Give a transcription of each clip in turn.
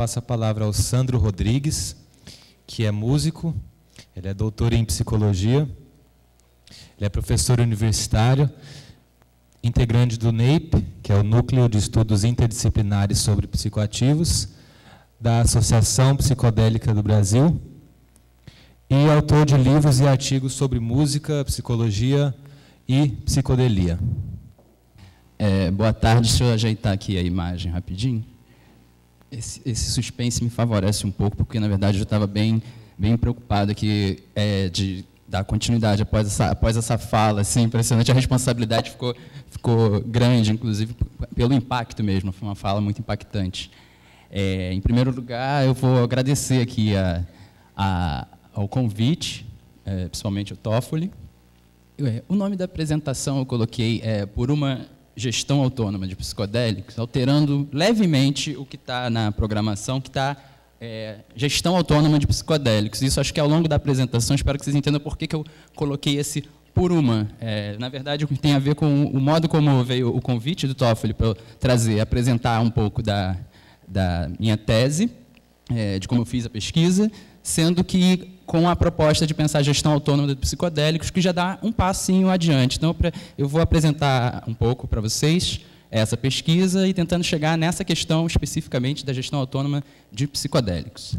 passo a palavra ao Sandro Rodrigues, que é músico, ele é doutor em psicologia, ele é professor universitário, integrante do NEIP, que é o Núcleo de Estudos Interdisciplinares sobre Psicoativos, da Associação Psicodélica do Brasil, e autor de livros e artigos sobre música, psicologia e psicodelia. É, boa tarde, deixa eu ajeitar aqui a imagem rapidinho esse, esse, suspense me favorece um pouco, porque, na verdade, eu estava bem, bem preocupado aqui é, de dar continuidade após essa, após essa fala. Assim, impressionante, a responsabilidade ficou, ficou grande, inclusive, pelo impacto mesmo. Foi uma fala muito impactante. É, em primeiro lugar, eu vou agradecer aqui a, a, ao convite, é, principalmente o Toffoli. O nome da apresentação eu coloquei é, por uma gestão autônoma de psicodélicos, alterando levemente o que está na programação, que está é, gestão autônoma de psicodélicos. Isso acho que ao longo da apresentação, espero que vocês entendam por que, que eu coloquei esse por uma. É, na verdade, tem a ver com o modo como veio o convite do Toffoli para trazer, apresentar um pouco da, da minha tese, é, de como eu fiz a pesquisa, sendo que com a proposta de pensar a gestão autônoma de psicodélicos, que já dá um passinho adiante. Então, eu vou apresentar um pouco para vocês essa pesquisa e tentando chegar nessa questão especificamente da gestão autônoma de psicodélicos.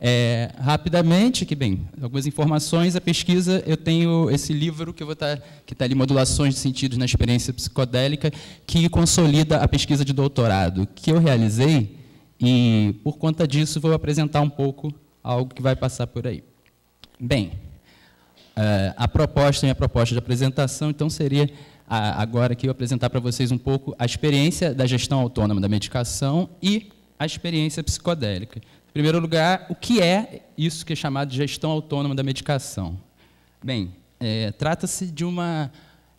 É, rapidamente, que bem, algumas informações. A pesquisa, eu tenho esse livro que está tá ali, Modulações de Sentidos na Experiência Psicodélica, que consolida a pesquisa de doutorado que eu realizei e, por conta disso, vou apresentar um pouco algo que vai passar por aí. Bem, eh, a proposta, minha proposta de apresentação, então, seria agora aqui eu apresentar para vocês um pouco a experiência da gestão autônoma da medicação e a experiência psicodélica. Em primeiro lugar, o que é isso que é chamado de gestão autônoma da medicação? Bem, é, trata-se de uma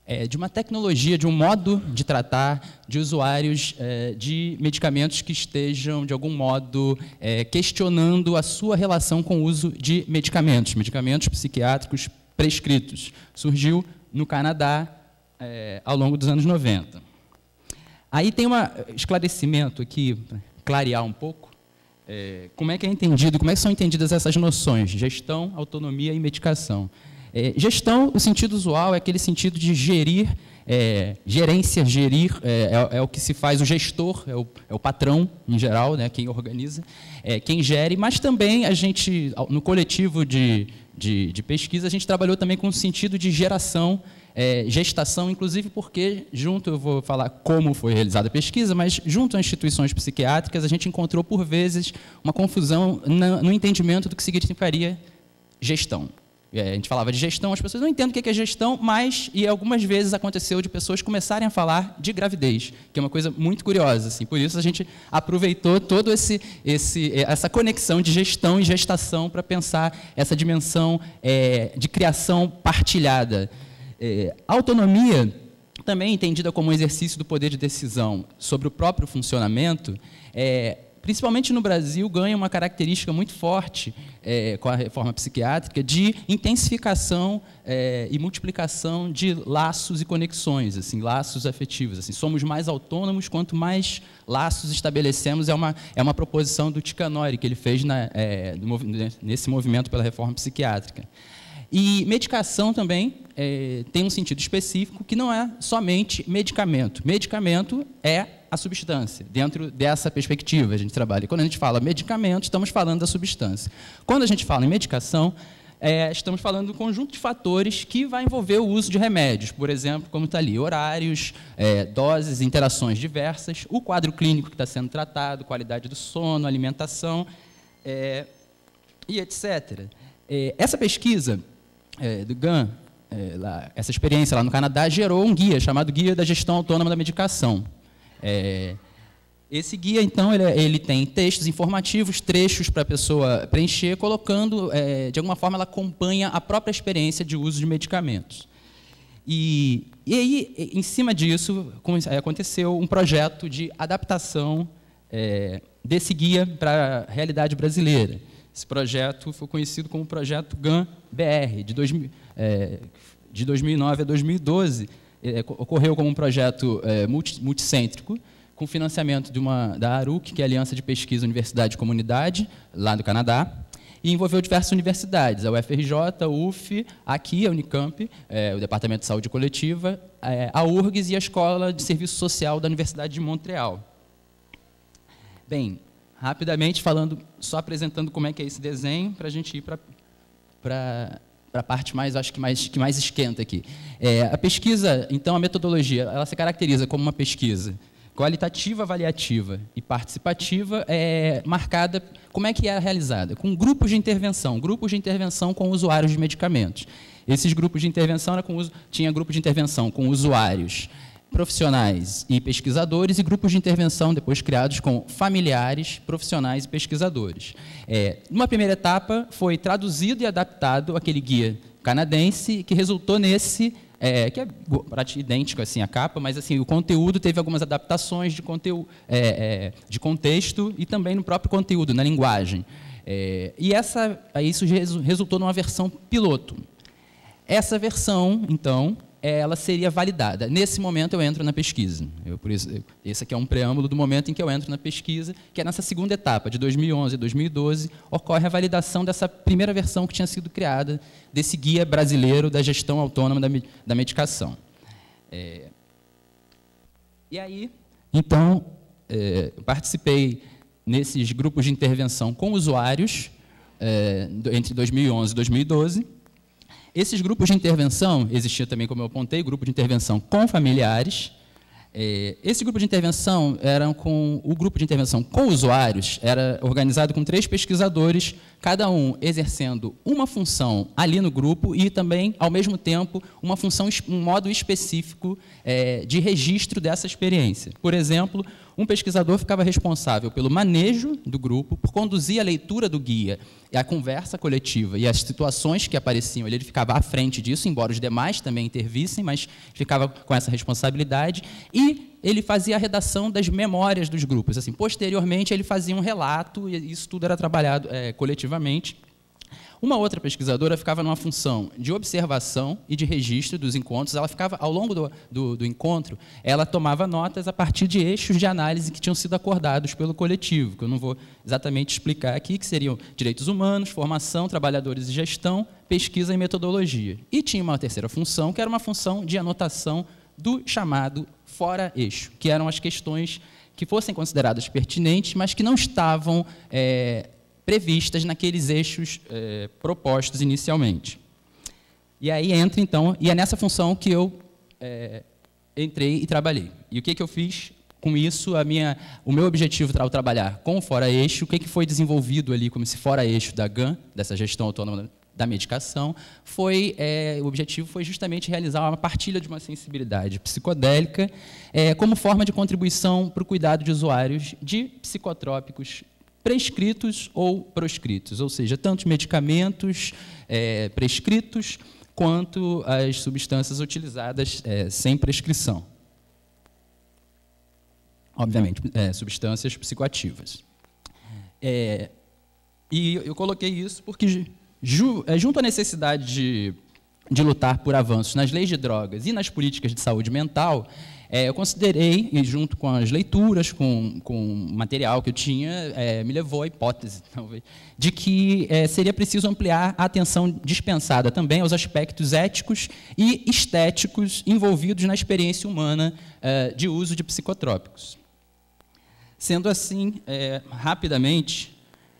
é, de uma tecnologia, de um modo de tratar de usuários é, de medicamentos que estejam, de algum modo, é, questionando a sua relação com o uso de medicamentos, medicamentos psiquiátricos prescritos. Surgiu no Canadá é, ao longo dos anos 90. Aí tem um eh, esclarecimento aqui, clarear um pouco, é, como é que é entendido, como é que são entendidas essas noções, gestão, autonomia e medicação. É, gestão, o sentido usual é aquele sentido de gerir, é, gerência, gerir, é, é, é o que se faz, o gestor, é o, é o patrão, em geral, né, quem organiza, é quem gere, mas também a gente, no coletivo de, de, de pesquisa, a gente trabalhou também com o sentido de geração, é, gestação, inclusive porque, junto, eu vou falar como foi realizada a pesquisa, mas junto a instituições psiquiátricas, a gente encontrou, por vezes, uma confusão no, no entendimento do que significaria gestão. É, a gente falava de gestão, as pessoas não entendem o que é gestão, mas, e algumas vezes aconteceu de pessoas começarem a falar de gravidez, que é uma coisa muito curiosa. Assim. Por isso, a gente aproveitou toda esse, esse, é, essa conexão de gestão e gestação para pensar essa dimensão é, de criação partilhada. É, autonomia, também é entendida como um exercício do poder de decisão sobre o próprio funcionamento, é, principalmente no Brasil, ganha uma característica muito forte é, com a reforma psiquiátrica de intensificação é, e multiplicação de laços e conexões, assim, laços afetivos. Assim, somos mais autônomos quanto mais laços estabelecemos. É uma, é uma proposição do Ticanori que ele fez na, é, nesse movimento pela reforma psiquiátrica. E medicação também é, tem um sentido específico que não é somente medicamento. Medicamento é a substância, dentro dessa perspectiva a gente trabalha. Quando a gente fala medicamento, estamos falando da substância. Quando a gente fala em medicação, é, estamos falando do conjunto de fatores que vai envolver o uso de remédios, por exemplo, como está ali, horários, é, doses, interações diversas, o quadro clínico que está sendo tratado, qualidade do sono, alimentação é, e etc. É, essa pesquisa é, do GAN, é, lá, essa experiência lá no Canadá, gerou um guia chamado Guia da Gestão Autônoma da Medicação, é, esse guia, então, ele, é, ele, tem textos informativos, trechos para a pessoa preencher, colocando, é, de alguma forma, ela acompanha a própria experiência de uso de medicamentos. E, e aí, em cima disso, aconteceu um projeto de adaptação é, desse guia para a realidade brasileira. Esse projeto foi conhecido como Projeto GAN-BR, de, é, de 2009 a 2012, é, é ocorreu como um projeto é, multi, multicêntrico, com financiamento de uma, da ARUC, que é a Aliança de Pesquisa Universidade e Comunidade, lá do Canadá, e envolveu diversas universidades, a UFRJ, a UF, aqui a Unicamp, é, o Departamento de Saúde Coletiva, é, a URGS e a Escola de Serviço Social da Universidade de Montreal. Bem, rapidamente falando, só apresentando como é que é esse desenho, para a gente ir para para a parte mais, acho que mais, que mais esquenta aqui. É, a pesquisa, então, a metodologia, ela se caracteriza como uma pesquisa qualitativa, avaliativa e participativa é marcada, como é que é realizada? Com grupos de intervenção, grupos de intervenção com usuários de medicamentos. Esses grupos de intervenção era com, tinha grupo de intervenção com usuários profissionais e pesquisadores e grupos de intervenção depois criados com familiares, profissionais e pesquisadores. É, numa primeira etapa, foi traduzido e adaptado aquele guia canadense que resultou nesse é, que é idêntico assim a capa, mas assim o conteúdo teve algumas adaptações de conteúdo, é, é, de contexto e também no próprio conteúdo, na linguagem. É, e essa, isso resultou numa versão piloto. Essa versão, então, é, ela seria validada. Nesse momento eu entro na pesquisa. Eu, por isso, eu, esse aqui é um preâmbulo do momento em que eu entro na pesquisa, que é nessa segunda etapa, de 2011 a 2012, ocorre a validação dessa primeira versão que tinha sido criada desse guia brasileiro da gestão autônoma da, da medicação. É, e aí, então, é, participei nesses grupos de intervenção com usuários é, entre 2011 e 2012, esses grupos de intervenção, existia também, como eu apontei, grupo de intervenção com familiares, é, esse grupo de intervenção era com o grupo de intervenção com usuários era organizado com três pesquisadores, cada um exercendo uma função ali no grupo e também ao mesmo tempo uma função um modo específico é, de registro dessa experiência. Por exemplo, um pesquisador ficava responsável pelo manejo do grupo, por conduzir a leitura do guia e a conversa coletiva e as situações que apareciam. Ele ficava à frente disso, embora os demais também intervissem, mas ficava com essa responsabilidade e e ele fazia a redação das memórias dos grupos. Assim, posteriormente, ele fazia um relato, e isso tudo era trabalhado é, coletivamente. Uma outra pesquisadora ficava numa função de observação e de registro dos encontros. Ela ficava, ao longo do, do, do, encontro, ela tomava notas a partir de eixos de análise que tinham sido acordados pelo coletivo, que eu não vou exatamente explicar aqui, que seriam direitos humanos, formação, trabalhadores e gestão, pesquisa e metodologia. E tinha uma terceira função, que era uma função de anotação do chamado fora-eixo, que eram as questões que fossem consideradas pertinentes, mas que não estavam é, previstas naqueles eixos é, propostos inicialmente. E aí entra, então, e é nessa função que eu é, entrei e trabalhei. E o que, que eu fiz com isso? A minha, o meu objetivo ao trabalhar com o fora-eixo, o que, que foi desenvolvido ali como esse fora-eixo da GAN, dessa gestão autônoma da medicação, foi é, o objetivo foi justamente realizar uma partilha de uma sensibilidade psicodélica é, como forma de contribuição para o cuidado de usuários de psicotrópicos prescritos ou proscritos, ou seja, tanto medicamentos é, prescritos quanto as substâncias utilizadas sem prescrição. Obviamente, substâncias psicoativas. e eu coloquei isso porque é, junto à necessidade de, de lutar por avanços nas leis de drogas e nas políticas de saúde mental, é, eu considerei, e junto com as leituras, com, com o material que eu tinha, é, me levou à hipótese, talvez, de que é, seria preciso ampliar a atenção dispensada também aos aspectos éticos e estéticos envolvidos na experiência humana é, de uso de psicotrópicos. Sendo assim, é, rapidamente,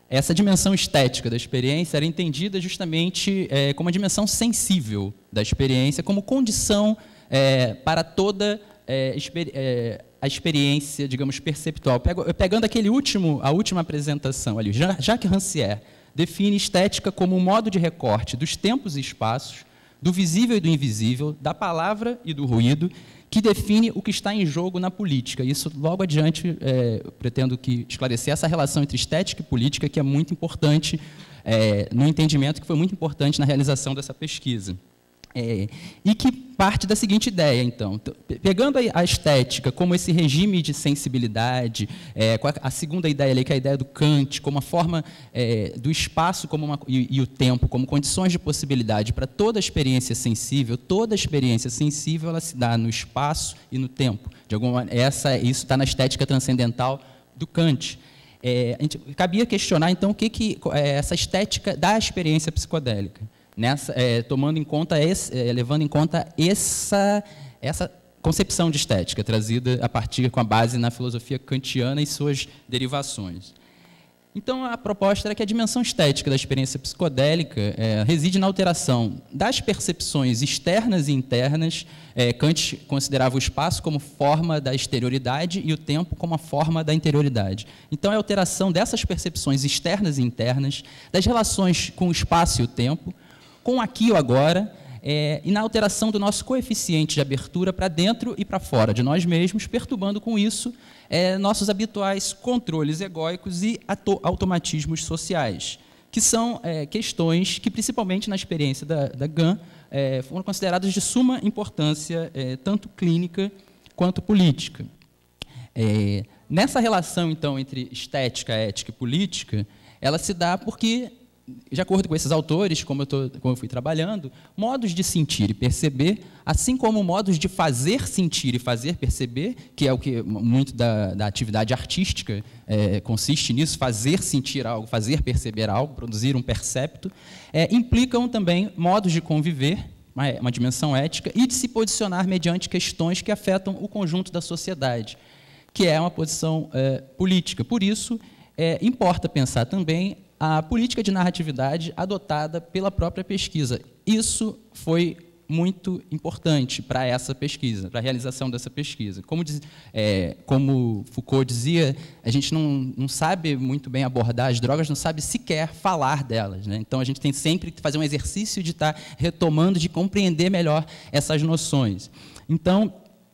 essa dimensão estética da experiência era entendida justamente é, como a dimensão sensível da experiência, como condição é, para toda é, é a experiência, digamos, perceptual. Pegando aquele último, a última apresentação ali, Jacques Rancière define estética como um modo de recorte dos tempos e espaços do visível e do invisível, da palavra e do ruído, que define o que está em jogo na política. Isso, logo adiante, é, pretendo que esclarecer essa relação entre estética e política, que é muito importante é, no entendimento, que foi muito importante na realização dessa pesquisa. É, e que parte da seguinte ideia, então, pegando a estética como esse regime de sensibilidade, é, a segunda ideia ali, que é a ideia do Kant, como a forma é, do espaço como uma, e, e, o tempo como condições de possibilidade para toda experiência sensível, toda experiência sensível ela se dá no espaço e no tempo. De alguma essa isso está na estética transcendental do Kant. É, gente, cabia questionar então o que que é, essa estética da experiência psicodélica nessa, é, tomando em conta, esse, é, levando em conta essa, essa concepção de estética trazida a partir com a base na filosofia kantiana e suas derivações. Então, a proposta era que a dimensão estética da experiência psicodélica é, reside na alteração das percepções externas e internas. É, Kant considerava o espaço como forma da exterioridade e o tempo como a forma da interioridade. Então, é a alteração dessas percepções externas e internas, das relações com o espaço e o tempo, com aqui agora é, e na alteração do nosso coeficiente de abertura para dentro e para fora de nós mesmos, perturbando com isso é, nossos habituais controles egóicos e automatismos sociais, que são é, questões que, principalmente na experiência da, da GAN, é, foram consideradas de suma importância, é, tanto clínica quanto política. É, nessa relação, então, entre estética, ética e política, ela se dá porque de acordo com esses autores, como eu, tô, como eu fui trabalhando, modos de sentir e perceber, assim como modos de fazer sentir e fazer perceber, que é o que muito da, da atividade artística é, consiste nisso, fazer sentir algo, fazer perceber algo, produzir um percepto, é, implicam também modos de conviver, uma, uma dimensão ética, e de se posicionar mediante questões que afetam o conjunto da sociedade, que é uma posição é, política. Por isso, é, importa pensar também a política de narratividade adotada pela própria pesquisa. Isso foi muito importante para essa pesquisa, para a realização dessa pesquisa. Como, diz, é, como Foucault dizia, a gente não, não, sabe muito bem abordar as drogas, não sabe sequer falar delas. Né? Então, a gente tem sempre que fazer um exercício de estar tá retomando, de compreender melhor essas noções. Então,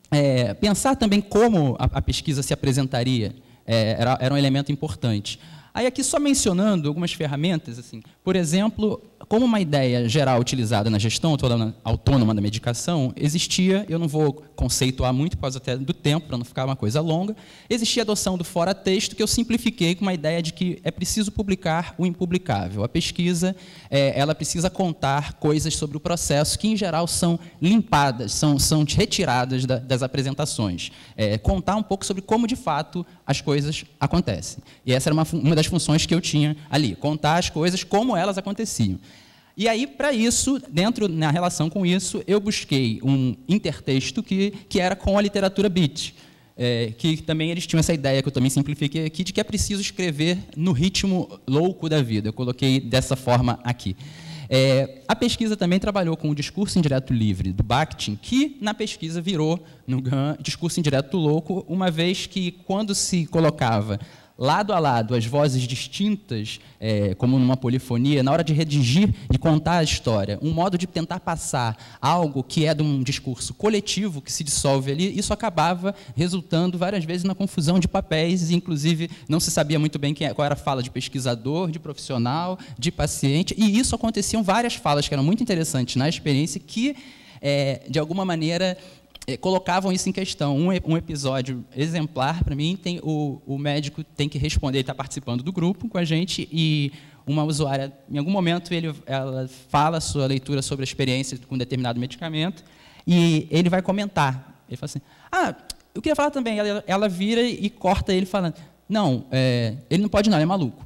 é, pensar também como a, a pesquisa se apresentaria é, era, era um elemento importante. Aí aqui só mencionando algumas ferramentas, assim, por exemplo, como uma ideia geral utilizada na gestão autônoma da medicação, existia, eu não vou conceituar muito por causa até do tempo, para não ficar uma coisa longa, existia a adoção do fora texto, que eu simplifiquei com uma ideia de que é preciso publicar o impublicável. A pesquisa, é, ela precisa contar coisas sobre o processo que, em geral, são limpadas, são, são retiradas da, das apresentações. É, contar um pouco sobre como, de fato, as coisas acontecem. E essa era uma, uma das das funções que eu tinha ali, contar as coisas como elas aconteciam. E aí, para isso, dentro na relação com isso, eu busquei um intertexto que, que era com a literatura beat. É, que também eles tinham essa ideia que eu também simplifiquei aqui de que é preciso escrever no ritmo louco da vida. Eu coloquei dessa forma aqui. É, a pesquisa também trabalhou com o discurso indireto livre do Bakhtin, que na pesquisa virou no GAN discurso indireto louco, uma vez que quando se colocava lado a lado as vozes distintas, é, como numa polifonia, na hora de redigir e contar a história, um modo de tentar passar algo que é de um discurso coletivo que se dissolve ali, isso acabava resultando várias vezes na confusão de papéis, e inclusive não se sabia muito bem quem, é, qual era a fala de pesquisador, de profissional, de paciente, e isso aconteciam várias falas que eram muito interessantes na experiência que é, de alguma maneira é, colocavam isso em questão. Um, um episódio exemplar, para mim, tem, o, o, médico tem que responder, ele está participando do grupo com a gente, e uma usuária, em algum momento, ele, ela fala a sua leitura sobre a experiência com determinado medicamento, e ele vai comentar. Ele fala assim, ah, eu queria falar também. Ela, ela vira e corta ele falando, não, é, ele não pode não, ele é maluco.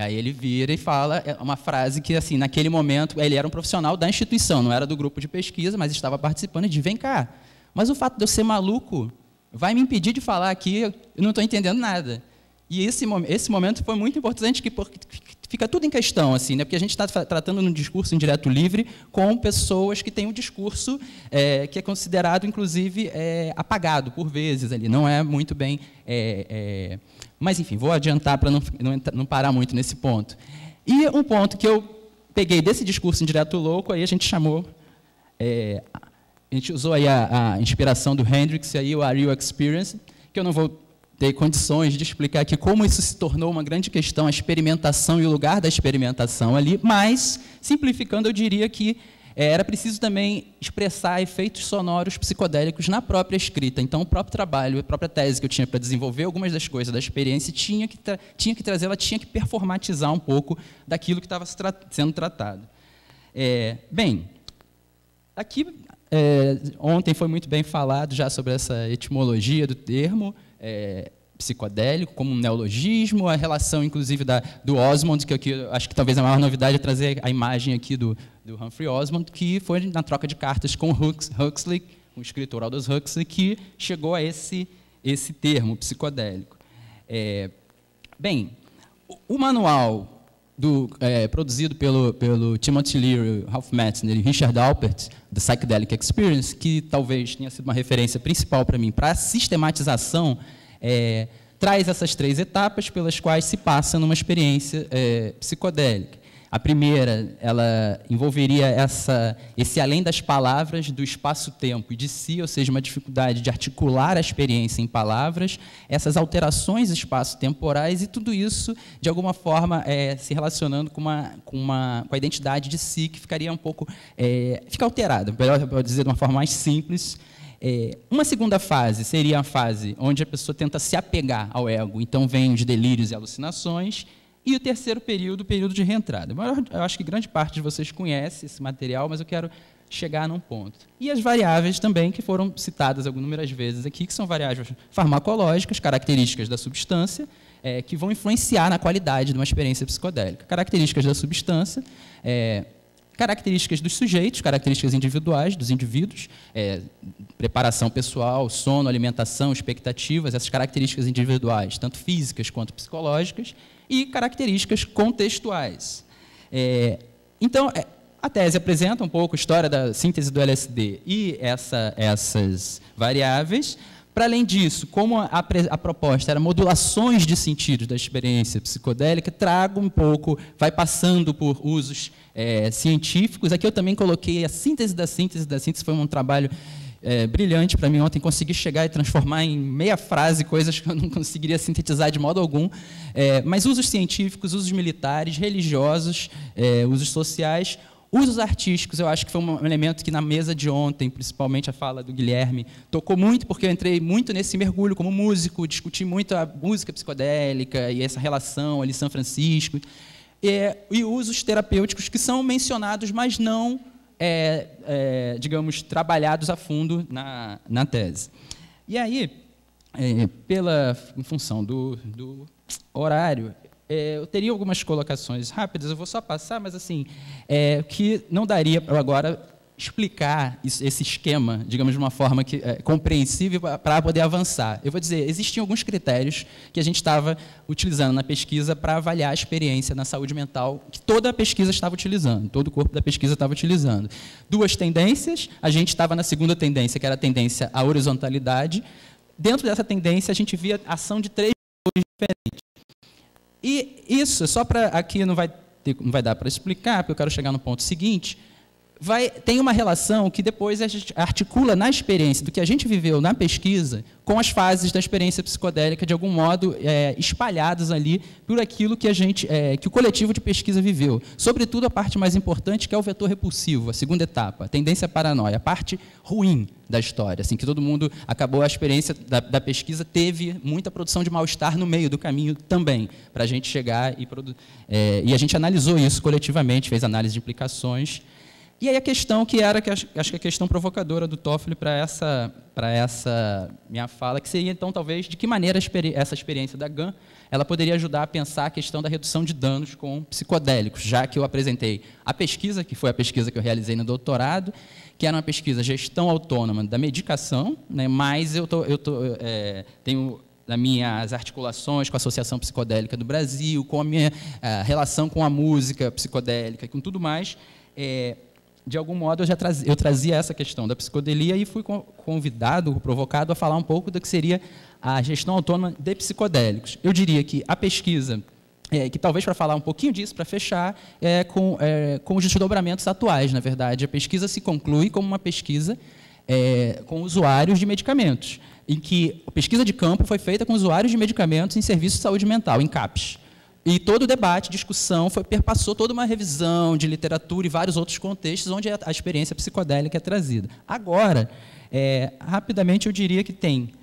Aí ele vira e fala é uma frase que, assim, naquele momento, ele era um profissional da instituição, não era do grupo de pesquisa, mas estava participando e vem cá, mas o fato de eu ser maluco vai me impedir de falar aqui, eu não estou entendendo nada. E esse, esse momento foi muito importante, que porque fica tudo em questão, assim, né? porque a gente está tratando num discurso indireto livre com pessoas que têm um discurso é, que é considerado, inclusive, é, apagado por vezes, ali, não é muito bem... É, é mas, enfim, vou adiantar para não, não, não, parar muito nesse ponto. E um ponto que eu peguei desse discurso indireto louco, aí a gente chamou, é, a gente usou aí a, a, inspiração do Hendrix, aí o Are You Experience, que eu não vou ter condições de explicar aqui como isso se tornou uma grande questão, a experimentação e o lugar da experimentação ali, mas, simplificando, eu diria que é, era preciso também expressar efeitos sonoros psicodélicos na própria escrita. Então, o próprio trabalho, a própria tese que eu tinha para desenvolver algumas das coisas da experiência, tinha que, tinha que trazer, ela tinha que performatizar um pouco daquilo que estava tra sendo tratado. É, bem, aqui é, ontem foi muito bem falado já sobre essa etimologia do termo. É, psicodélico, como um neologismo, a relação, inclusive, da, do Osmond, que que eu acho que talvez a maior novidade é trazer a imagem aqui do, do Humphrey Osmond, que foi na troca de cartas com Huxley, o escritor Aldous Huxley, que chegou a esse, esse termo psicodélico. É, bem, o, o manual do, é, produzido pelo, pelo Timothy Leary, Ralph Metzner e Richard Alpert, The Psychedelic Experience, que talvez tenha sido uma referência principal para mim para a sistematização, é, traz essas três etapas pelas quais se passa numa experiência é, psicodélica. A primeira, ela envolveria essa, esse além das palavras do espaço-tempo e de si, ou seja, uma dificuldade de articular a experiência em palavras, essas alterações espaço-temporais e tudo isso, de alguma forma, é, se relacionando com, uma, com, uma, com a identidade de si, que ficaria um pouco. É, fica alterada, melhor dizer de uma forma mais simples. É, uma segunda fase seria a fase onde a pessoa tenta se apegar ao ego, então vem os delírios e alucinações. E o terceiro período, o período de reentrada. Eu acho que grande parte de vocês conhece esse material, mas eu quero chegar num ponto. E as variáveis também, que foram citadas algumas vezes aqui, que são variáveis farmacológicas, características da substância, é, que vão influenciar na qualidade de uma experiência psicodélica. Características da substância, é, características dos sujeitos, características individuais dos indivíduos, é, preparação pessoal, sono, alimentação, expectativas, essas características individuais, tanto físicas quanto psicológicas, e características contextuais. É, então, é, a tese apresenta um pouco a história da síntese do LSD e essa, essas variáveis. Para além disso, como a, a, proposta era modulações de sentidos da experiência psicodélica, trago um pouco, vai passando por usos é, científicos. Aqui eu também coloquei a síntese da síntese da síntese, foi um trabalho é, brilhante para mim ontem conseguir chegar e transformar em meia frase coisas que eu não conseguiria sintetizar de modo algum. É, mas usos científicos, usos militares, religiosos, é, usos sociais, usos artísticos, eu acho que foi um elemento que na mesa de ontem, principalmente a fala do Guilherme, tocou muito, porque eu entrei muito nesse mergulho como músico, discuti muito a música psicodélica e essa relação ali São Francisco. É, e usos terapêuticos que são mencionados, mas não é, é, digamos, trabalhados a fundo na, na tese. E aí, é, pela em função do, do horário, é, eu teria algumas colocações rápidas, eu vou só passar, mas assim, é, que não daria agora explicar isso, esse esquema, digamos, de uma forma que, é, compreensível para poder avançar. Eu vou dizer, existiam alguns critérios que a gente estava utilizando na pesquisa para avaliar a experiência na saúde mental que toda a pesquisa estava utilizando, todo o corpo da pesquisa estava utilizando. Duas tendências, a gente estava na segunda tendência, que era a tendência à horizontalidade. Dentro dessa tendência, a gente via a ação de três fatores diferentes. E isso, só para aqui não vai, ter, não vai dar para explicar, porque eu quero chegar no ponto seguinte, vai, tem uma relação que depois a gente articula na experiência do que a gente viveu na pesquisa com as fases da experiência psicodélica, de algum modo é, espalhadas ali por aquilo que, a gente, é, que o coletivo de pesquisa viveu. Sobretudo a parte mais importante, que é o vetor repulsivo, a segunda etapa, a tendência à paranoia, a parte ruim da história, assim que todo mundo acabou a experiência da, da pesquisa, teve muita produção de mal-estar no meio do caminho também, para a gente chegar e, é, e a gente analisou isso coletivamente, fez análise de implicações, e aí a questão que era, que acho, que é a questão provocadora do Toffoli para essa, essa minha fala, que seria então talvez de que maneira essa experiência da GAN ela poderia ajudar a pensar a questão da redução de danos com psicodélicos, já que eu apresentei a pesquisa, que foi a pesquisa que eu realizei no doutorado, que era uma pesquisa gestão autônoma da medicação, né, mas eu, tô, eu tô, é, tenho nas minhas articulações com a Associação Psicodélica do Brasil, com a minha relação com a música psicodélica e com tudo mais, é, de algum modo, eu já trazia, eu trazia essa questão da psicodelia e fui convidado, provocado a falar um pouco do que seria a gestão autônoma de psicodélicos. Eu diria que a pesquisa, é, que talvez para falar um pouquinho disso, para fechar, é com, é, com os desdobramentos atuais, na verdade. A pesquisa se conclui como uma pesquisa é, com usuários de medicamentos, em que a pesquisa de campo foi feita com usuários de medicamentos em serviços de saúde mental, em Capes. E todo o debate, discussão, foi, perpassou toda uma revisão de literatura e vários outros contextos onde a experiência psicodélica é trazida. Agora, é, rapidamente, eu diria que tem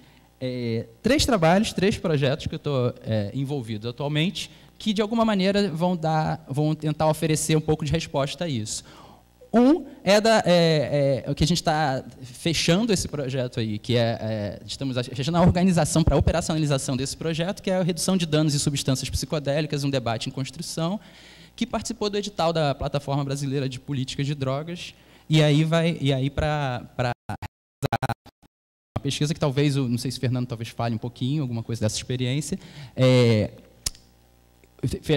é, três trabalhos, três projetos que eu estou é, envolvido atualmente, que de alguma maneira vão dar, vão tentar oferecer um pouco de resposta a isso. Um é, da, é, é, o que a gente está fechando esse projeto aí, que é, é estamos fechando a organização para a operacionalização desse projeto, que é a redução de danos e substâncias psicodélicas, um debate em construção, que participou do edital da plataforma brasileira de políticas de drogas, e aí vai e aí para uma pesquisa que talvez, não sei se o Fernando talvez fale um pouquinho, alguma coisa dessa experiência, é,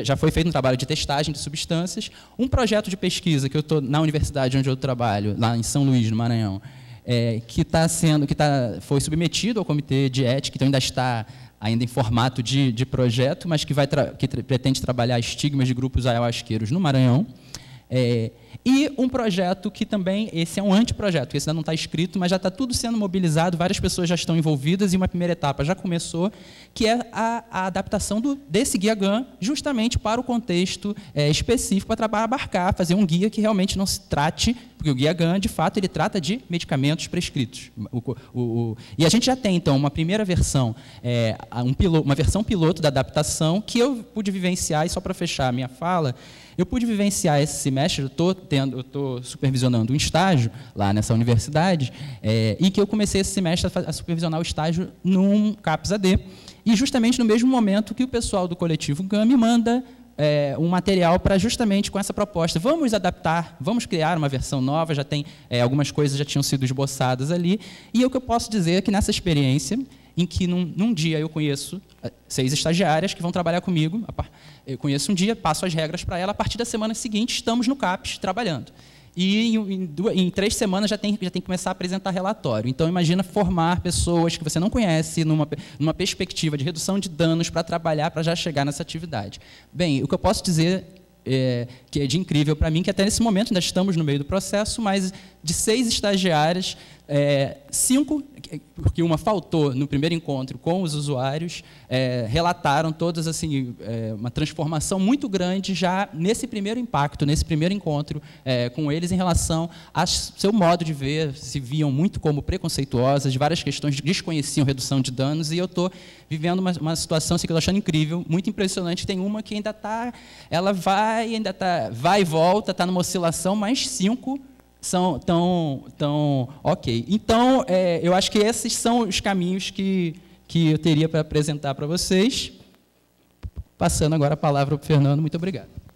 já foi feito um trabalho de testagem de substâncias. Um projeto de pesquisa que eu estou na universidade onde eu trabalho, lá em São Luís, no Maranhão, é, que está sendo, que tá, foi submetido ao comitê de ética, então ainda está ainda em formato de, de projeto, mas que, vai que pretende trabalhar estigmas de grupos ayahuasqueiros no Maranhão. É, e um projeto que também, esse é um anteprojeto, esse ainda não está escrito, mas já está tudo sendo mobilizado, várias pessoas já estão envolvidas e uma primeira etapa já começou, que é a, a adaptação do, desse guia GAN justamente para o contexto é, específico, para trabalhar abarcar, fazer um guia que realmente não se trate, porque o guia GAN, de fato, ele trata de medicamentos prescritos. O, o, o, e a gente já tem, então, uma primeira versão, é, um piloto, uma versão piloto da adaptação que eu pude vivenciar, e só para fechar a minha fala, eu pude vivenciar esse semestre, eu estou supervisionando um estágio lá nessa universidade, é, eh, e que eu comecei esse semestre a, a supervisionar o estágio num CAPS AD. E justamente no mesmo momento que o pessoal do coletivo GAM me manda é, um material para justamente com essa proposta. Vamos adaptar, vamos criar uma versão nova, já tem é, algumas coisas já tinham sido esboçadas ali. E o que eu posso dizer é que nessa experiência, em que num, num dia eu conheço é, seis estagiárias que vão trabalhar comigo, eu conheço um dia, passo as regras para ela, a partir da semana seguinte estamos no CAPES trabalhando e em, duas, em, três semanas já tem, já tem que começar a apresentar relatório. Então, imagina formar pessoas que você não conhece numa, numa perspectiva de redução de danos para trabalhar, para já chegar nessa atividade. Bem, o que eu posso dizer é, que é de incrível para mim, que até nesse momento ainda estamos no meio do processo, mas de seis estagiárias, é, cinco, porque uma faltou no primeiro encontro com os usuários, é, relataram todas assim é, uma transformação muito grande já nesse primeiro impacto, nesse primeiro encontro é, com eles em relação ao seu modo de ver, se viam muito como preconceituosas, várias questões desconheciam redução de danos, e eu estou vivendo uma, uma, situação assim, que eu estou achando incrível, muito impressionante. Tem uma que ainda está, ela vai, ainda está vai e volta, está numa oscilação, mas cinco são tão, tão ok. Então, é, eu acho que esses são os caminhos que, que eu teria para apresentar para vocês. Passando agora a palavra para o Fernando. Muito obrigado.